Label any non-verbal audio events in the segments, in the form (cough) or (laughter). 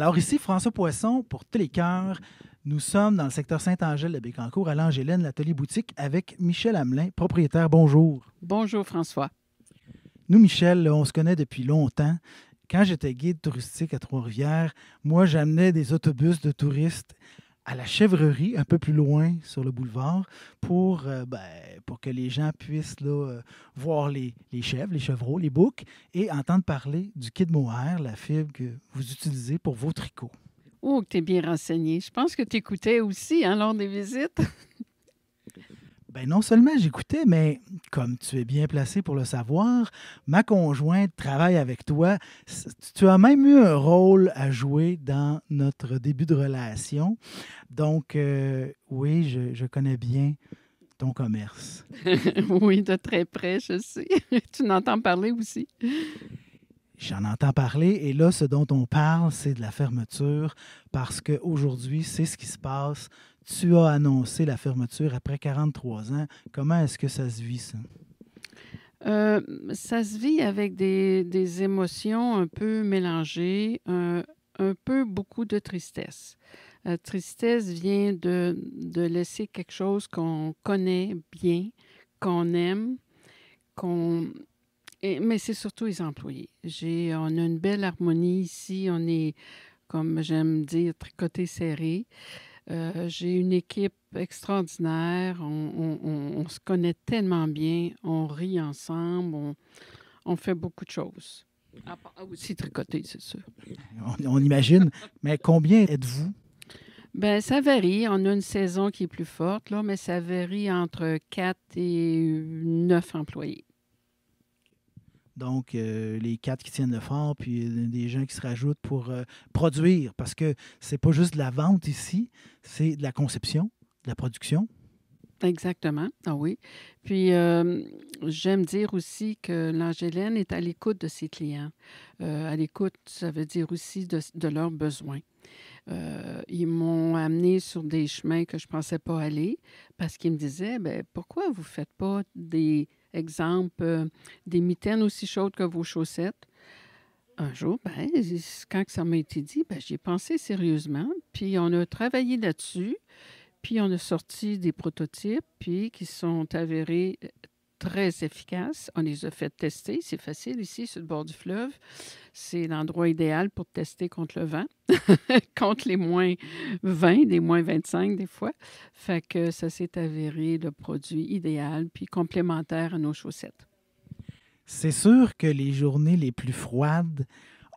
Alors ici, François Poisson, pour tous les cœurs, nous sommes dans le secteur Saint-Angèle de Bécancourt, à l'Angélène, l'atelier boutique, avec Michel Amelin, propriétaire. Bonjour. Bonjour, François. Nous, Michel, on se connaît depuis longtemps. Quand j'étais guide touristique à Trois-Rivières, moi, j'amenais des autobus de touristes à la chèvrerie, un peu plus loin sur le boulevard, pour, euh, ben, pour que les gens puissent euh, voir les, les, chèvres, les chevreaux, les boucs et entendre parler du kit mohair, la fibre que vous utilisez pour vos tricots. Oh, que tu es bien renseigné. Je pense que tu écoutais aussi hein, lors des visites. (laughs) Ben, non seulement j'écoutais, mais comme tu es bien placé pour le savoir, ma conjointe travaille avec toi. Tu as même eu un rôle à jouer dans notre début de relation. Donc, euh, oui, je, je, connais bien ton commerce. (laughs) oui, de très près, je sais. (laughs) tu n'entends parler aussi. J'en entends parler et là, ce dont on parle, c'est de la fermeture parce qu'aujourd'hui, c'est ce qui se passe tu as annoncé la fermeture après 43 ans. Comment est-ce que ça se vit, ça? Euh, ça se vit avec des, émotions un peu mélangées, un, peu beaucoup de tristesse. La tristesse vient de, laisser quelque chose qu'on connaît bien, qu'on aime, qu'on... mais c'est surtout les employés. J'ai, on a une belle harmonie ici, on est, comme j'aime dire, tricoté serré. Euh, j'ai une équipe extraordinaire. On, se connaît tellement bien. On rit ensemble. On, fait beaucoup de choses. aussi ah, ah, tricoter, c'est sûr. On, imagine. mais combien êtes-vous? Ben, ça varie. On a une saison qui est plus forte, mais ça varie entre 4 et 9 employés. Donc, euh, les quatre qui tiennent le fort, puis euh, des gens qui se rajoutent pour euh, produire, parce que c'est pas juste de la vente ici, c'est de la conception, de la production. Exactement, ah oui. Puis, j'aime dire aussi que l'Angélène est à l'écoute de ses clients. à l'écoute, ça veut dire aussi de, leurs besoins. ils m'ont amené sur des chemins que je ne pensais pas aller parce qu'ils me disaient ben, pourquoi vous ne faites pas des Exemple, euh, des mitaines aussi chaudes que vos chaussettes. Un jour, ben, quand ça m'a été dit, ben, j'y ai pensé sérieusement. Puis on a travaillé là-dessus. Puis on a sorti des prototypes, puis qui sont avérés euh, très efficace. On les a fait tester. C'est facile ici, sur le bord du fleuve. C'est l'endroit idéal pour tester contre le vent, (laughs) contre les moins 20, des moins 25 des fois. Fait que ça s'est avéré le produit idéal puis complémentaire à nos chaussettes. C'est sûr que les journées les plus froides,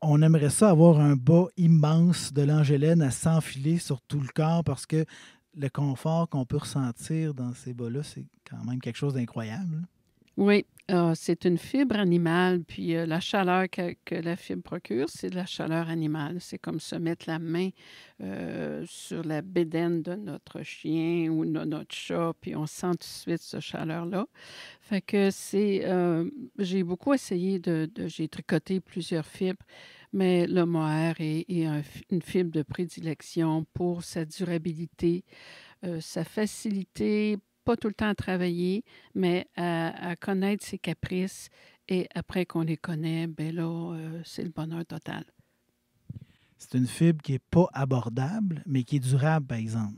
on aimerait ça avoir un bas immense de l'Angélène à s'enfiler sur tout le corps parce que le confort qu'on peut ressentir dans ces bas-là, c'est quand même quelque chose d'incroyable. Oui, euh, c'est une fibre animale, puis euh, la chaleur que, la fibre procure, c'est de la chaleur animale. C'est comme se mettre la main euh, sur la bédaine de notre chien ou de notre chat, puis on sent tout de suite cette chaleur-là. Fait que c'est... j'ai beaucoup essayé de... de j'ai tricoté plusieurs fibres mais le mohair est, une fibre de prédilection pour sa durabilité, euh, sa facilité, pas tout le temps à travailler, mais à, connaître ses caprices. Et après qu'on les connaît, ben là, euh, c'est le bonheur total. C'est une fibre qui n'est pas abordable, mais qui est durable, par exemple.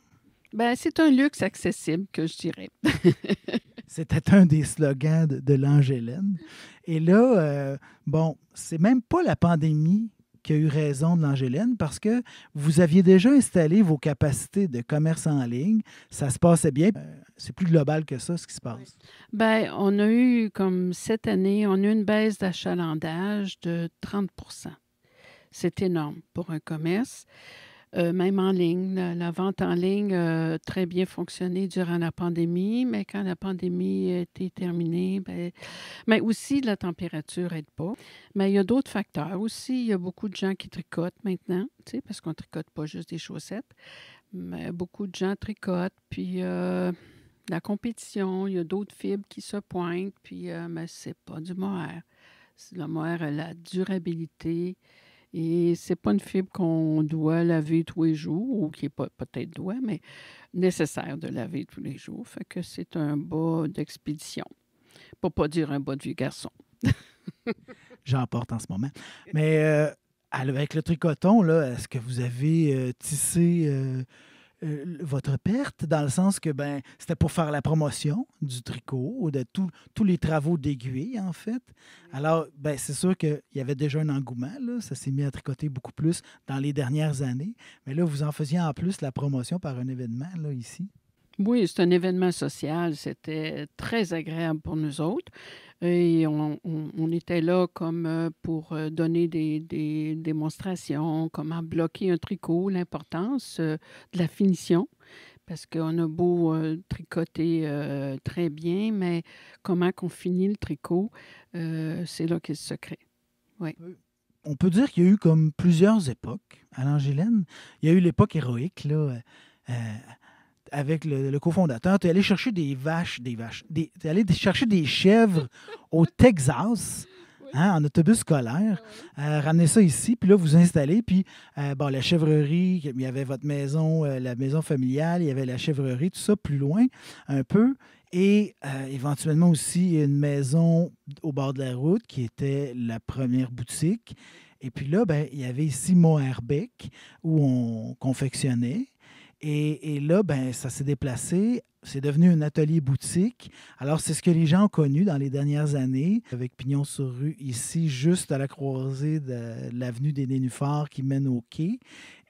Ben, c'est un luxe accessible, que je dirais. (laughs) C'était un des slogans de, de l'Angélène. Et là, euh, bon, c'est même pas la pandémie qui a eu raison de l'Angélène parce que vous aviez déjà installé vos capacités de commerce en ligne. Ça se passait bien. Euh, c'est plus global que ça, ce qui se passe. Bien, on a eu, comme cette année, on a eu une baisse d'achalandage de 30 C'est énorme pour un commerce. Euh, même en ligne. La, vente en ligne a très bien fonctionné durant la pandémie, mais quand la pandémie était terminée, bien, mais aussi la température n'aide pas. Mais il y a d'autres facteurs aussi. Il y a beaucoup de gens qui tricotent maintenant, tu sais, parce qu'on ne tricote pas juste des chaussettes. Mais beaucoup de gens tricotent, puis euh, la compétition, il y a d'autres fibres qui se pointent, puis ce euh, mais c'est pas du mohair. Le mohair la durabilité, et c'est pas une fibre qu'on doit laver tous les jours, ou qui est peut-être doit, mais nécessaire de laver tous les jours. Fait que c'est un bas d'expédition. Pour pas dire un bas de vieux garçon. (laughs) J'en porte en ce moment. Mais euh, avec le tricoton, là, est-ce que vous avez euh, tissé euh, euh, votre perte, dans le sens que ben, c'était pour faire la promotion du tricot ou de tous les travaux d'aiguille, en fait. Alors, ben, c'est sûr qu'il y avait déjà un engouement. Là. Ça s'est mis à tricoter beaucoup plus dans les dernières années. Mais là, vous en faisiez en plus la promotion par un événement là, ici. Oui, c'est un événement social. C'était très agréable pour nous autres. Et on, était là comme euh, pour euh, donner des, démonstrations, comment bloquer un tricot, l'importance euh, de la finition parce qu'on a beau tricoter très bien, mais comment qu'on finit le tricot, c'est là qu'il se secret. On peut dire qu'il y a eu comme plusieurs époques à l'Angélène. Il y a eu l'époque héroïque, là, avec le, cofondateur, tu es allé chercher des vaches, des vaches, tu es allé chercher des chèvres au (laughs) Texas. Hein, en autobus scolaire, ah euh, ramener ramenez ça ici, puis là, vous installez, puis euh, bon, la chèvrerie, il y avait votre maison, euh, la maison familiale, il y avait la chèvrerie, tout ça plus loin un peu, et éventuellement aussi une maison au bord de la route qui était la première boutique. Et puis là, ben, il y avait ici Moherbeck où on confectionnait et, là, ben, ça s'est déplacé c'est devenu un atelier boutique. Alors, c'est ce que les gens ont connu dans les dernières années, avec Pignon sur rue ici, juste à la croisée de l'avenue des Nénuphars qui mène au quai.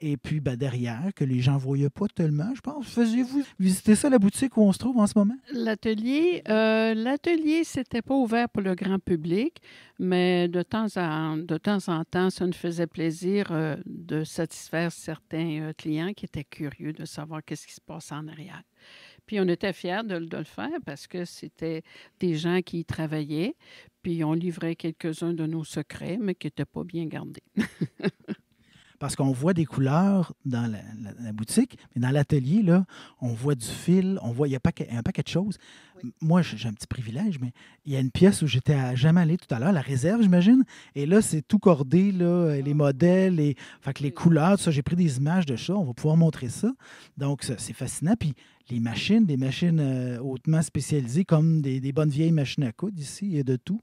Et puis, ben, derrière, que les gens ne voyaient pas tellement, je pense. Faisiez-vous visiter ça, la boutique où on se trouve en ce moment? L'atelier, euh, l'atelier, c'était pas ouvert pour le grand public, mais de temps, en, de temps en temps, ça nous faisait plaisir euh, de satisfaire certains euh, clients qui étaient curieux de savoir qu'est-ce qui se passe en arrière. Puis on était fiers de, le faire parce que c'était des gens qui y travaillaient. Puis on livrait quelques-uns de nos secrets, mais qui n'étaient pas bien gardés. (laughs) Parce qu'on voit des couleurs dans la, boutique, mais dans l'atelier, là, on voit du fil, on voit, il y a un paquet de choses. Moi, j'ai un petit privilège, mais il y a une pièce où j'étais jamais allé tout à l'heure, la réserve, j'imagine. Et là, c'est tout cordé, là, les ah. modèles, les, les couleurs, tout ça. J'ai pris des images de ça, on va pouvoir montrer ça. Donc, c'est fascinant. Puis les machines, des machines euh, hautement spécialisées, comme des, bonnes vieilles machines à coudre ici, il de tout.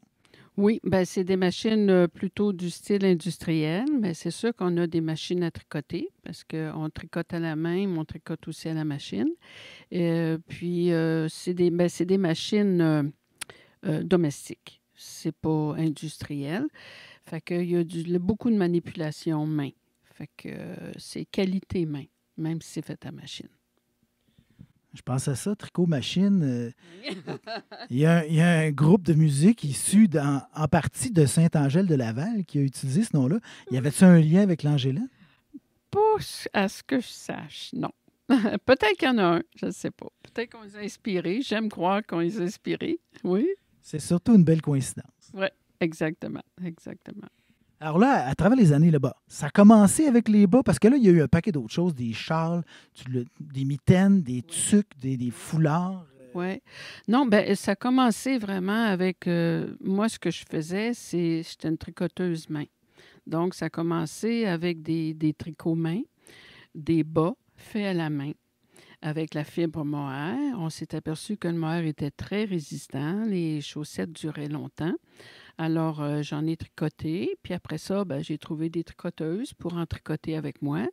Oui, ben c'est des machines euh, plutôt du style industriel, mais c'est sûr qu'on a des machines à tricoter parce qu'on tricote à la main, mais on tricote aussi à la machine. Et euh, puis, euh, c'est des, ben, des machines domestiques, c'est pas industriel. Fait y a beaucoup de manipulation main. Fait que c'est qualité main, même si c'est fait à machine. Je pense à ça, Tricot Machine. Euh, il y, a un, groupe de musique issu en partie de Saint-Angèle-de-Laval qui a utilisé ce nom-là. Y avait-tu un lien avec l'Angélin? Pas à ce que je sache, non. (laughs) Peut-être qu'il y en a un, je ne sais pas. Peut-être qu'on les a inspirés. J'aime croire qu'on les a inspirés, oui. C'est surtout une belle coïncidence. Oui, exactement, exactement. Alors là, à travers les années, là bas. Ça a commencé avec les bas parce que là, il y a eu un paquet d'autres choses, des châles, des mitaines, des tucs, des, des foulards. Euh. Oui. Non, ben ça a commencé vraiment avec euh, moi, ce que je faisais, c'est j'étais une tricoteuse main. Donc, ça a commencé avec des, des tricots main, des bas faits à la main avec la fibre mohair. On s'est aperçu que le mohair était très résistant, les chaussettes duraient longtemps. Alors, euh, j'en ai tricoté. Puis après ça, ben, j'ai trouvé des tricoteuses pour en tricoter avec moi.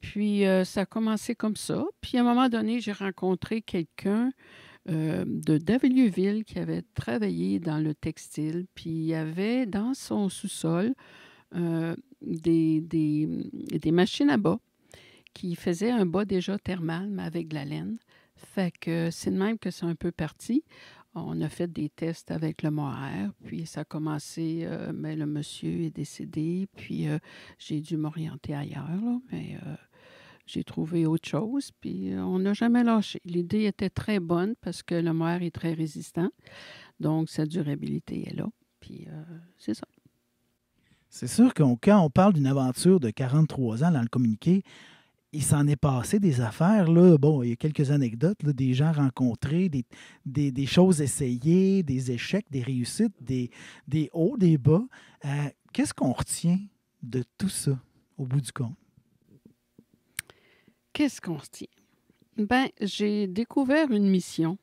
Puis euh, ça a commencé comme ça. Puis à un moment donné, j'ai rencontré quelqu'un euh, de Davilleville qui avait travaillé dans le textile. Puis il y avait dans son sous-sol des, des, machines à bas qui faisaient un bas déjà thermal, mais avec de la laine. Fait que c'est de même que c'est un peu parti on a fait des tests avec le mohair, puis ça a commencé, mais euh, ben, le monsieur est décédé, puis euh, j'ai dû m'orienter ailleurs, mais euh, j'ai trouvé autre chose, puis on n'a jamais lâché. L'idée était très bonne parce que le mohair est très résistant, donc sa durabilité est là, puis c'est ça. C'est sûr que quand on parle d'une aventure de 43 ans dans le communiqué, il s'en est passé des affaires. Là. Bon, il y a quelques anecdotes, des gens rencontrés, des, choses essayées, des échecs, des réussites, des, des hauts, des bas. Euh, qu'est-ce qu'on retient de tout ça au bout du compte? Qu'est-ce qu'on retient? Ben, j'ai découvert une mission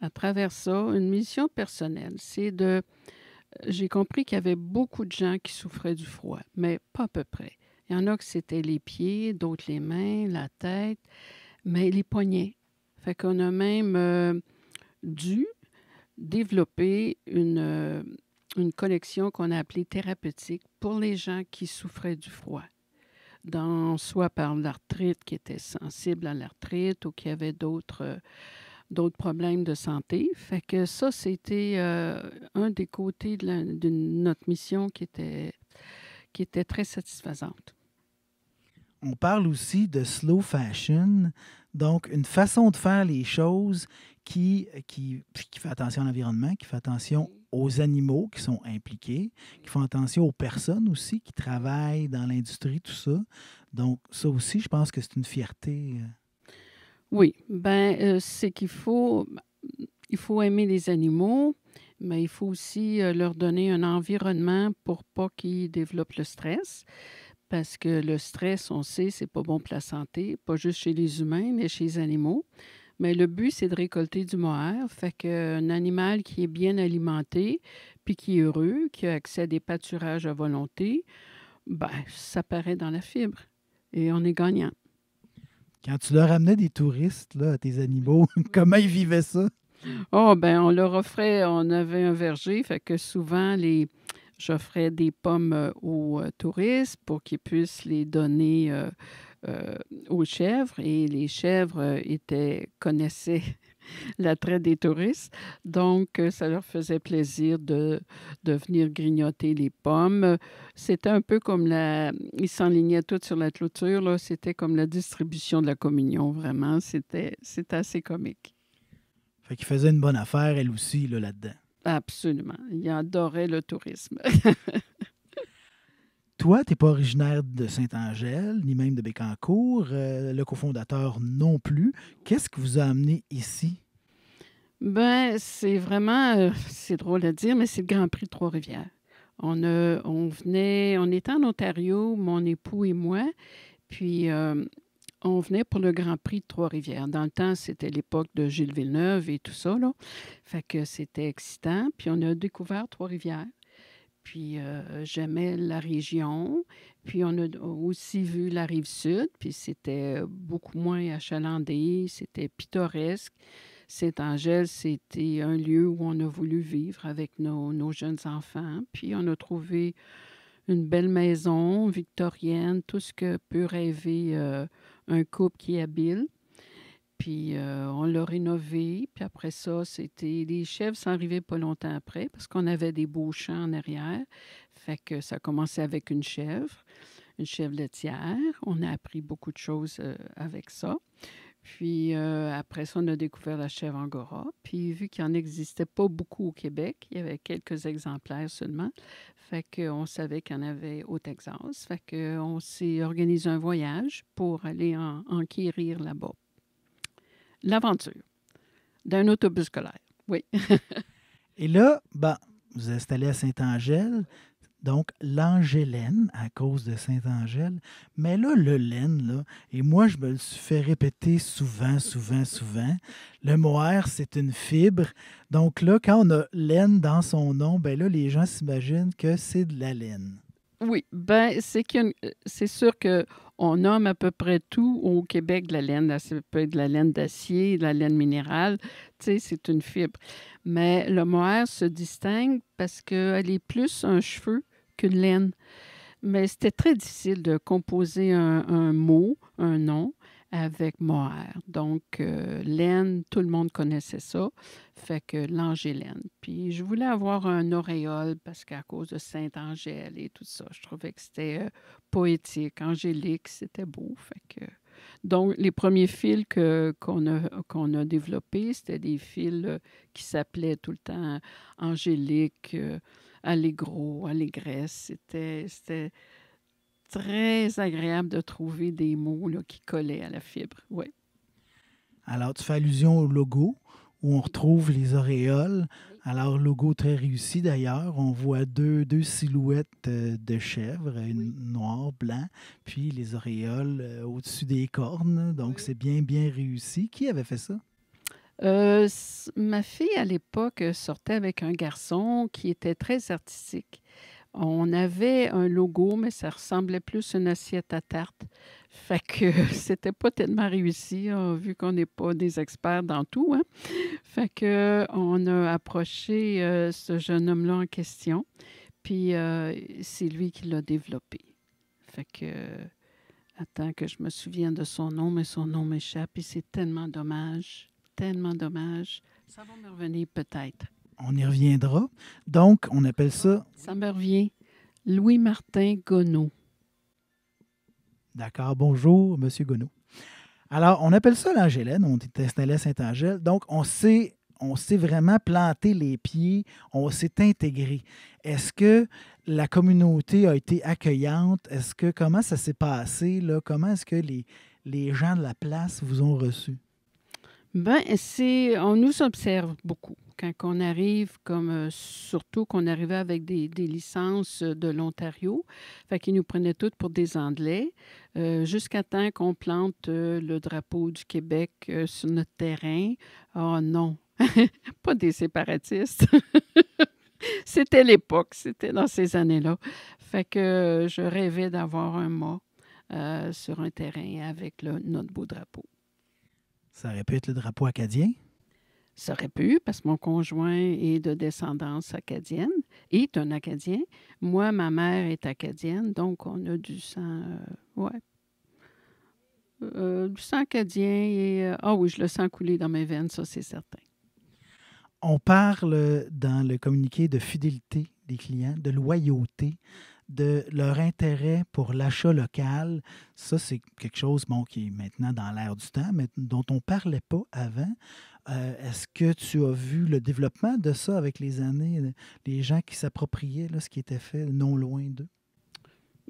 à travers ça, une mission personnelle. C'est de. J'ai compris qu'il y avait beaucoup de gens qui souffraient du froid, mais pas à peu près. Il y en a que c'était les pieds, d'autres les mains, la tête, mais les poignets. Fait qu'on a même euh, dû développer une, euh, une collection qu'on a appelée thérapeutique pour les gens qui souffraient du froid. Dans, soit par l'arthrite, qui était sensible à l'arthrite ou qui avait d'autres euh, d'autres problèmes de santé. Fait que ça, c'était un des côtés de, notre mission qui était, qui était très satisfaisante on parle aussi de slow fashion, donc une façon de faire les choses qui, qui, fait attention à l'environnement, qui fait attention aux animaux qui sont impliqués, qui font attention aux personnes aussi qui travaillent dans l'industrie, tout ça. Donc, ça aussi, je pense que c'est une fierté. Euh. Oui, ben euh, c'est qu'il faut, il faut aimer les animaux, mais il faut aussi euh, leur donner un environnement pour pas qu'ils développent le stress parce que le stress, on sait, c'est pas bon pour la santé, pas juste chez les humains, mais chez les animaux. Mais le but, c'est de récolter du mohair. Fait qu'un animal qui est bien alimenté, puis qui est heureux, qui a accès à des pâturages à volonté, ben, ça paraît dans la fibre. Et on est gagnant. Quand tu leur amenais des touristes, là, à tes animaux, (laughs) comment ils vivaient ça? Oh, ben, on leur offrait, on avait un verger, fait que souvent, les, J'offrais des pommes euh, aux euh, touristes pour qu'ils puissent les donner euh, aux chèvres et les chèvres étaient, connaissaient (laughs) l'attrait des touristes. Donc, ça leur faisait plaisir de, de venir grignoter les pommes. C'était un peu comme la... Ils s'enlignaient tous sur la clôture. Là. C'était comme la distribution de la communion, vraiment. C'était, assez comique. Fait qu'ils faisaient une bonne affaire, elle aussi, là-dedans. Absolument. Il adorait le tourisme. (laughs) Toi, tu n'es pas originaire de Saint-Angèle, ni même de Bécancour, euh, le cofondateur non plus. Qu'est-ce qui vous a amené ici? Ben, c'est vraiment, euh, c'est drôle à dire, mais c'est le Grand Prix de Trois-Rivières. On, on venait, on était en Ontario, mon époux et moi, puis euh, on venait pour le Grand Prix de Trois-Rivières. Dans le temps, c'était l'époque de Gilles Villeneuve et tout ça. Là. Fait que c'était excitant. Puis on a découvert Trois-Rivières. Puis euh, j'aimais la région. Puis on a aussi vu la rive sud. Puis c'était beaucoup moins achalandé. C'était pittoresque. Saint-Angèle, c'était un lieu où on a voulu vivre avec nos, jeunes enfants. Puis on a trouvé une belle maison victorienne, tout ce que peut rêver euh, un couple qui est habile. Puis euh, on l'a rénové. Puis après ça, c'était. Les chèvres sont arrivaient pas longtemps après parce qu'on avait des beaux champs en arrière. Fait que ça commençait avec une chèvre, une chèvre laitière. On a appris beaucoup de choses euh, avec ça. Puis euh, après ça, on a découvert la chèvre Angora. Puis vu qu'il n'en existait pas beaucoup au Québec, il y avait quelques exemplaires seulement, fait qu'on savait qu'il y en avait au Texas. Fait qu'on s'est organisé un voyage pour aller enquérir là-bas. L'aventure d'un autobus scolaire, oui. (laughs) Et là, ben, vous installez à Saint-Angèle donc l'Angélène, à cause de Saint-Angèle. Mais là, le laine, là, et moi, je me le suis fait répéter souvent, souvent, souvent. Le mohair, c'est une fibre. Donc là, quand on a laine dans son nom, ben là, les gens s'imaginent que c'est de la laine. Oui, ben c'est euh, c'est sûr que on nomme à peu près tout au Québec de la laine. Ça peut être de la laine d'acier, de la laine minérale. Tu sais, c'est une fibre. Mais le mohair se distingue parce qu'elle est plus un cheveu qu'une laine. Mais c'était très difficile de composer un, mot, un nom avec mohair. Donc, euh, laine, tout le monde connaissait ça. Fait que l'angélène. Puis, je voulais avoir un auréole parce qu'à cause de Saint-Angèle et tout ça, je trouvais que c'était euh, poétique, angélique, c'était beau. Fait que... Donc, les premiers fils qu'on, a, qu'on a développés, c'était des fils euh, qui s'appelaient tout le temps angélique allégro, allégresse. C'était très agréable de trouver des mots qui collaient à la fibre. Ouais. Alors, tu fais allusion au logo où on retrouve les auréoles. Alors, logo très réussi d'ailleurs. On voit deux, deux silhouettes euh, de chèvres, une noire, blanc, puis les auréoles euh, au-dessus des cornes. Donc, c'est bien, bien réussi. Qui avait fait ça? Euh, ma fille, à l'époque, sortait avec un garçon qui était très artistique. On avait un logo, mais ça ressemblait plus à une assiette à tarte. Fait que (laughs) c'était pas tellement réussi, hein, vu qu'on n'est pas des experts dans tout. Hein. Fait que on a approché euh, ce jeune homme-là en question, puis euh, c'est lui qui l'a développé. Fait que attends que je me souvienne de son nom, mais son nom m'échappe et c'est tellement dommage tellement dommage. Ça va me revenir peut-être. On y reviendra. Donc, on appelle ça. Ça me revient. Louis-Martin Gonneau. D'accord. Bonjour, Monsieur Gonneau. Alors, on appelle ça l'Angélène. On est installé à Saint-Angèle. Donc, on sait on s'est vraiment planté les pieds, on s'est intégré. Est-ce que la communauté a été accueillante? Est-ce que comment ça s'est passé? Là? Comment est-ce que les, les gens de la place vous ont reçu? Ben, c'est, on nous observe beaucoup quand on arrive, comme euh, surtout qu'on arrivait avec des, licences de l'Ontario, fait qu'ils nous prenaient toutes pour des Anglais, euh, jusqu'à temps qu'on plante euh, le drapeau du Québec sur notre terrain. Oh non, (laughs) pas des séparatistes. (laughs) c'était l'époque, c'était dans ces années-là. Fait que je rêvais d'avoir un mot sur un terrain avec le, notre beau drapeau. Ça aurait pu être le drapeau acadien? Ça aurait pu, parce que mon conjoint est de descendance acadienne, est un Acadien. Moi, ma mère est acadienne, donc on a du sang, euh, ouais. Euh, du sang acadien et... Euh, ah oui, je le sens couler dans mes veines, ça c'est certain. On parle dans le communiqué de fidélité des clients, de loyauté de leur intérêt pour l'achat local. Ça, c'est quelque chose bon, qui est maintenant dans l'air du temps, mais dont on ne parlait pas avant. Euh, est-ce que tu as vu le développement de ça avec les années, les gens qui s'appropriaient ce qui était fait non loin d'eux?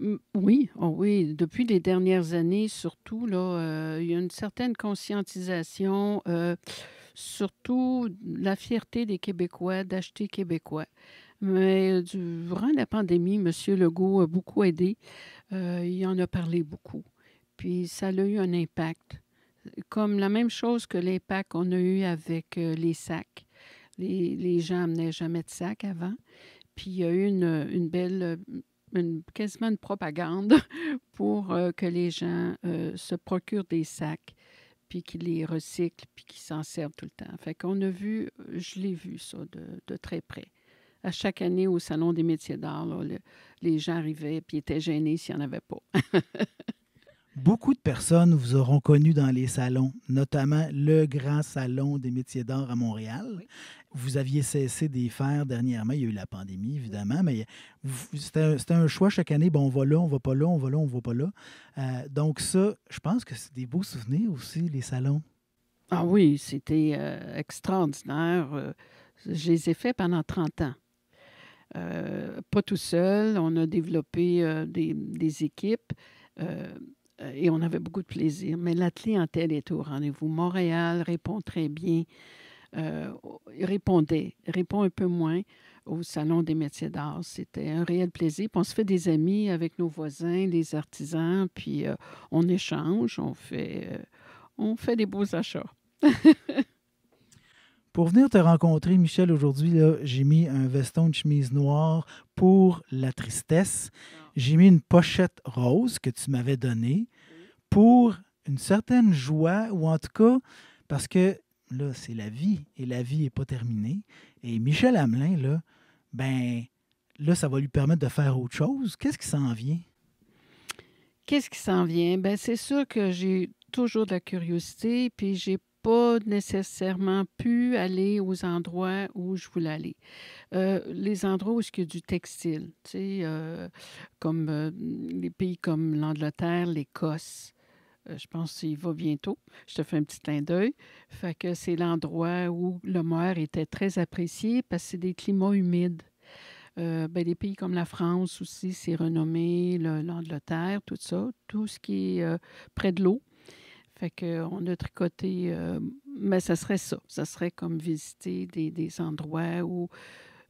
Hum, oui, ah oui. Depuis les dernières années, surtout, là, euh, il y a une certaine conscientisation, euh, surtout la fierté des Québécois d'acheter québécois. Mais euh, durant la pandémie, M. Legault a beaucoup aidé. Il euh, il en a parlé beaucoup. Puis ça a eu un impact. Comme la même chose que l'impact qu'on a eu avec euh, les sacs. Les, les gens n'amenaient jamais de sacs avant. Puis il y a eu une, une belle une, quasiment une propagande (laughs) pour que les gens se procurent des sacs, puis qu'ils les recyclent, puis qu'ils s'en servent tout le temps. Fait qu'on a vu, je l'ai vu ça de, de très près à chaque année au Salon des métiers d'art, les gens arrivaient puis étaient gênés s'il n'y en avait pas. (laughs) Beaucoup de personnes vous auront connu dans les salons, notamment le grand salon des métiers d'art à Montréal. Vous aviez cessé d'y faire dernièrement. Il y a eu la pandémie, évidemment, mais c'était un, choix chaque année. Bon, on va là, on va pas là, on va là, on va pas là. Euh, donc ça, je pense que c'est des beaux souvenirs aussi, les salons. Ah oui, c'était euh, extraordinaire. Euh, je les ai faits pendant 30 ans. Euh, pas tout seul. On a développé euh, des, équipes euh, et on avait beaucoup de plaisir. Mais la clientèle était au rendez-vous. Montréal répond très bien, euh, répondait, répond un peu moins au Salon des métiers d'art. C'était un réel plaisir. on se fait des amis avec nos voisins, les artisans, puis on échange, on fait, on fait des beaux achats. (laughs) Pour venir te rencontrer, Michel, aujourd'hui, j'ai mis un veston, de chemise noire pour la tristesse. Ah. J'ai mis une pochette rose que tu m'avais donnée pour une certaine joie, ou en tout cas, parce que là, c'est la vie, et la vie n'est pas terminée. Et Michel Hamelin, là, ben, là, ça va lui permettre de faire autre chose. Qu'est-ce qui s'en vient? Qu'est-ce qui s'en vient? Ben, c'est sûr que j'ai toujours de la curiosité, puis j'ai pas nécessairement pu aller aux endroits où je voulais aller. Euh, les endroits où il y a du textile, tu sais, euh, comme euh, les pays comme l'Angleterre, l'Écosse. je pense qu'il va bientôt. Je te fais un petit clin d'œil. Fait que c'est l'endroit où le mohair était très apprécié parce que c'est des climats humides. Euh, ben, des pays comme la France aussi, c'est renommé, l'Angleterre, tout ça, tout ce qui est près de l'eau, fait qu'on a tricoté, euh, mais ça serait ça. Ça serait comme visiter des, des endroits où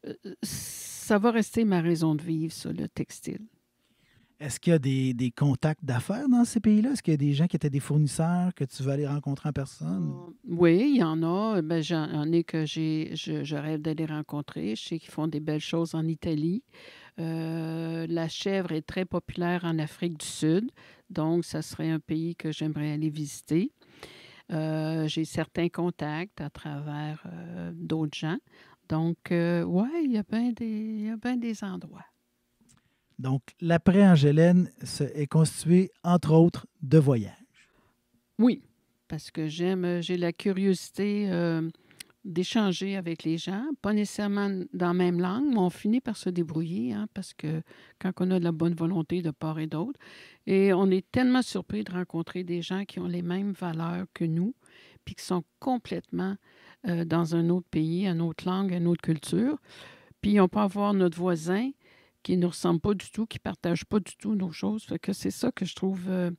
euh, ça va rester ma raison de vivre, ça, le textile. Est-ce qu'il y a des, des contacts d'affaires dans ces pays-là? Est-ce qu'il y a des gens qui étaient des fournisseurs que tu vas aller rencontrer en personne? Euh, oui, il y en a. Eh ben, j'en ai que j'ai, je, je, rêve d'aller rencontrer. Je sais qu'ils font des belles choses en Italie. Euh, la chèvre est très populaire en Afrique du Sud, donc ça serait un pays que j'aimerais aller visiter. Euh, j'ai certains contacts à travers euh, d'autres gens. Donc, ouais, il y a bien des, des endroits. Donc, l'après-Angélène est constitué, entre autres, de voyages. Oui, parce que j'aime, j'ai la curiosité d'échanger avec les gens, pas nécessairement dans la même langue, mais on finit par se débrouiller, hein, parce que quand on a de la bonne volonté de part et d'autre, et on est tellement surpris de rencontrer des gens qui ont les mêmes valeurs que nous, puis qui sont complètement euh, dans un autre pays, une autre langue, une autre culture. Puis on peut avoir notre voisin qui ne nous ressemble pas du tout, qui ne partage pas du tout nos choses. que c'est ça que je trouve euh,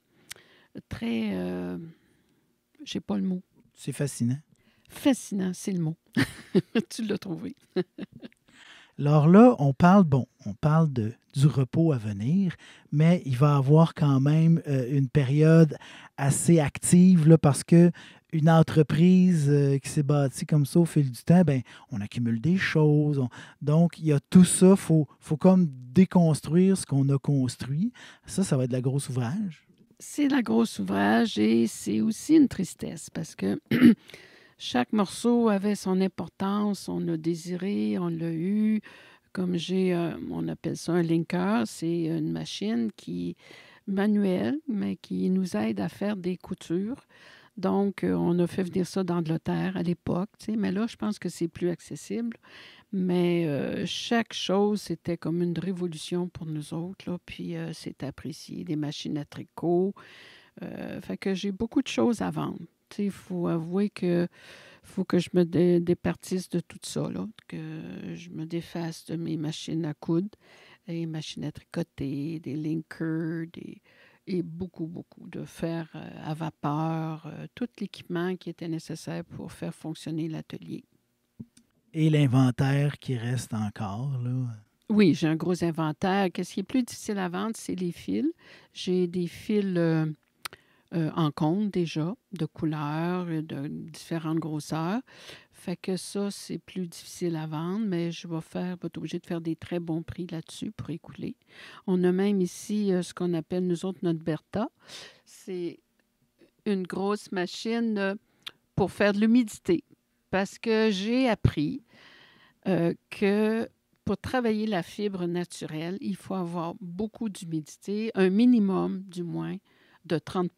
très... Euh, j'ai pas le mot. C'est fascinant. Fascinant, c'est le mot. (laughs) tu l'as trouvé. Alors là, on parle, bon, on parle de, du repos à venir, mais il va avoir quand même euh, une période assez active là, parce que une entreprise euh, qui s'est bâtie comme ça au fil du temps, ben, on accumule des choses. donc, il y a tout ça. Il faut, faut comme déconstruire ce qu'on a construit. Ça, ça va être de la grosse ouvrage. C'est la grosse ouvrage et c'est aussi une tristesse parce que (clears throat) Chaque morceau avait son importance, on l'a désiré, on l'a eu. Comme j'ai, euh, on appelle ça un linker, c'est une machine qui manuelle, mais qui nous aide à faire des coutures. Donc, euh, on a fait venir ça d'Angleterre à l'époque, tu sais, mais là, je pense que c'est plus accessible. Mais euh, chaque chose, c'était comme une révolution pour nous autres, là, puis c'est apprécié. Des machines à tricot. fait que j'ai beaucoup de choses à vendre il faut avouer que faut que je me départisse de tout ça, là, que je me défasse de mes machines à coudre, des machines à tricoter, des linkers, des, et beaucoup, beaucoup de fer euh, à vapeur, euh, tout l'équipement qui était nécessaire pour faire fonctionner l'atelier. Et l'inventaire qui reste encore, là? Oui, j'ai un gros inventaire. Qu'est-ce qui est plus difficile à vendre, c'est les fils. J'ai des fils... Euh, euh, en compte déjà, de couleurs, de différentes grosseurs. Fait que ça, c'est plus difficile à vendre, mais je vais faire, vais être obligé de faire des très bons prix là-dessus pour écouler. On a même ici euh, ce qu'on appelle nous autres notre Bertha. C'est une grosse machine euh, pour faire de l'humidité. Parce que j'ai appris que pour travailler la fibre naturelle, il faut avoir beaucoup d'humidité, un minimum du moins de 30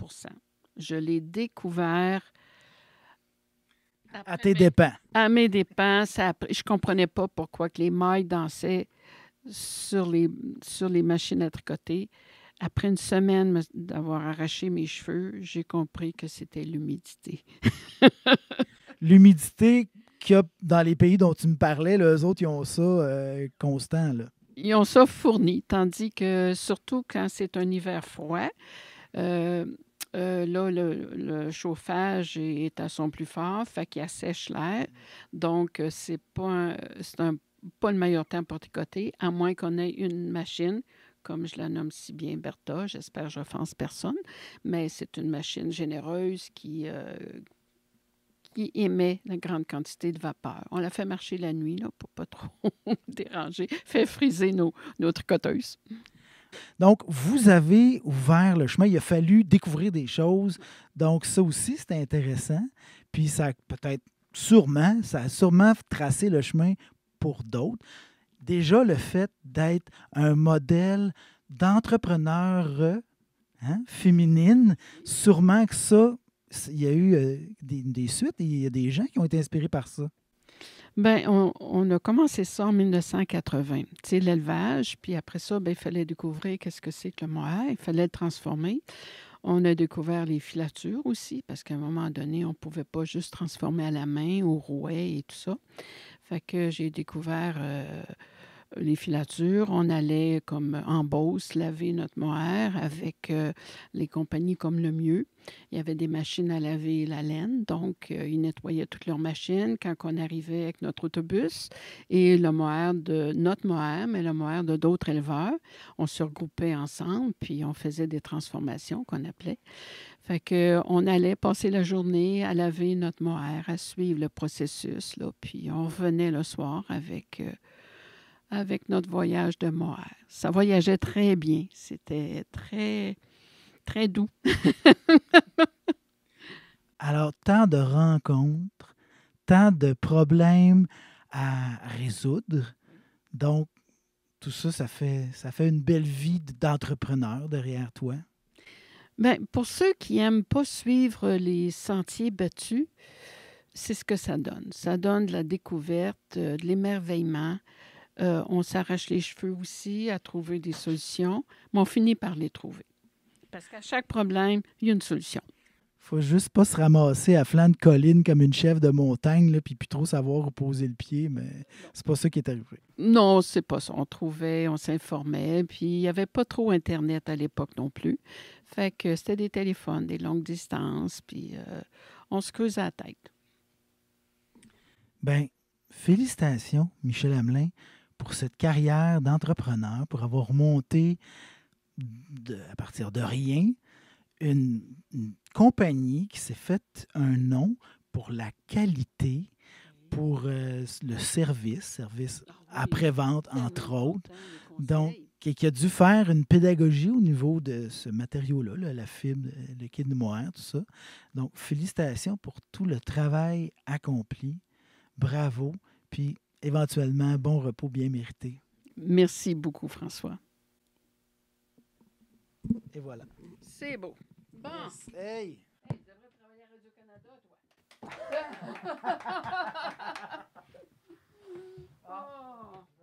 Je l'ai découvert. à tes dépens. À mes dépens. je ne comprenais pas pourquoi que les mailles dansaient sur les, sur les machines à tricoter. Après une semaine d'avoir arraché mes cheveux, j'ai compris que c'était l'humidité. (laughs) l'humidité qu'il y a dans les pays dont tu me parlais, les autres, ils ont ça euh, constant. Là. Ils ont ça fourni, tandis que surtout quand c'est un hiver froid, euh, euh, là, le, chauffage est à son plus fort, fait qu'il assèche l'air. Donc, euh, c'est pas, pas le meilleur temps pour tricoter, à moins qu'on ait une machine, comme je la nomme si bien Bertha, j'espère que je n'offense personne, mais c'est une machine généreuse qui, qui émet une grande quantité de vapeur. On la fait marcher la nuit là, pour pas trop (laughs) déranger, fait friser nos, nos tricoteuses. Donc, vous avez ouvert le chemin. Il a fallu découvrir des choses. Donc, ça aussi, c'était intéressant. Puis, ça peut-être sûrement, ça a sûrement tracé le chemin pour d'autres. Déjà, le fait d'être un modèle d'entrepreneur hein, féminine, sûrement que ça, il y a eu euh, des, des suites et il y a des gens qui ont été inspirés par ça. Bien, on, a commencé ça en 1980. sais l'élevage, puis après ça, bien, il fallait découvrir qu'est-ce que c'est que le mohair. Il fallait le transformer. On a découvert les filatures aussi, parce qu'à un moment donné, on ne pouvait pas juste transformer à la main, au rouet et tout ça. Fait que j'ai découvert... Euh, les filatures. On allait comme euh, en bosse laver notre mohair avec euh, les compagnies comme le mieux. Il y avait des machines à laver la laine, donc euh, ils nettoyaient toutes leurs machines quand on arrivait avec notre autobus et le mohair de notre mohair, mais le mohair de d'autres éleveurs. On se regroupait ensemble puis on faisait des transformations qu'on appelait. Fait que on allait passer la journée à laver notre mohair, à suivre le processus là, puis on revenait le soir avec avec notre voyage de moi, Ça voyageait très bien. C'était très, très doux. (laughs) Alors, tant de rencontres, tant de problèmes à résoudre. Donc, tout ça, ça fait, ça fait une belle vie d'entrepreneur derrière toi. Bien, pour ceux qui n'aiment pas suivre les sentiers battus, c'est ce que ça donne. Ça donne de la découverte, euh, de l'émerveillement, euh, on s'arrache les cheveux aussi à trouver des solutions, mais on finit par les trouver. Parce qu'à chaque problème, il y a une solution. faut juste pas se ramasser à flanc de colline comme une chef de montagne, puis plus trop savoir où poser le pied, mais c'est pas ça qui est arrivé. Non, c'est pas ça. On trouvait, on s'informait, puis il n'y avait pas trop Internet à l'époque non plus. Fait que c'était des téléphones, des longues distances, puis euh, on se creuse la tête. Ben, félicitations, Michel Hamelin pour cette carrière d'entrepreneur, pour avoir monté à partir de rien une, compagnie qui s'est faite un nom pour la qualité, pour euh, le service, service ah après-vente, entre autres. Donc, qui a dû faire une pédagogie au niveau de ce matériau-là, la fibre, euh, le kit de moire, tout ça. Donc, félicitations pour tout le travail accompli. Bravo. Puis, éventuellement, bon repos bien mérité. Merci beaucoup, François. Et voilà. C'est beau. Bon. Yes. Hey. hey! Tu devrais travailler à Radio-Canada, toi. (laughs) oh.